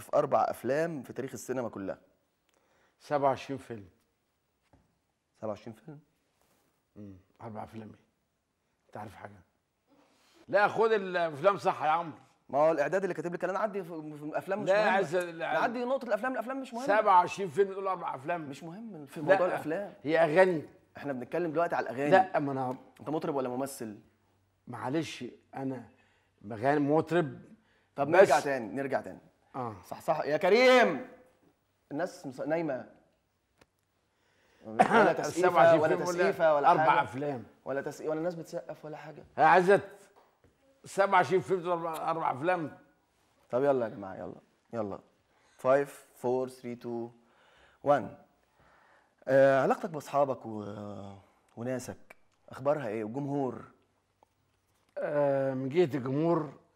في اربع افلام في تاريخ السينما كلها 27 فيلم 27 فيلم امم اربع افلام ايه انت عارف حاجه لا خد الافلام صح يا عمرو ما هو الاعداد اللي كاتب لك انا عندي في الافلام مش لا مهمه عايز عندي نقطه الافلام الافلام مش مهمه 27 فيلم تقول اربع افلام مش مهم في موضوع الافلام هي اغاني احنا بنتكلم دلوقتي على الاغاني لا ما انا انت مطرب ولا ممثل معلش انا بغني مطرب طب نرجع تاني نرجع تاني اه صح صح يا كريم الناس نايمه ولا تسقيفه ولا تسقيفه ولا اربع افلام ولا تسقيف ولا الناس بتسقف ولا حاجه يا عزت 27 فيلم اربع افلام طب يلا يا جماعه يلا يلا 5 4 3 2 1 علاقتك باصحابك و... وناسك اخبارها ايه والجمهور آه من جهه الجمهور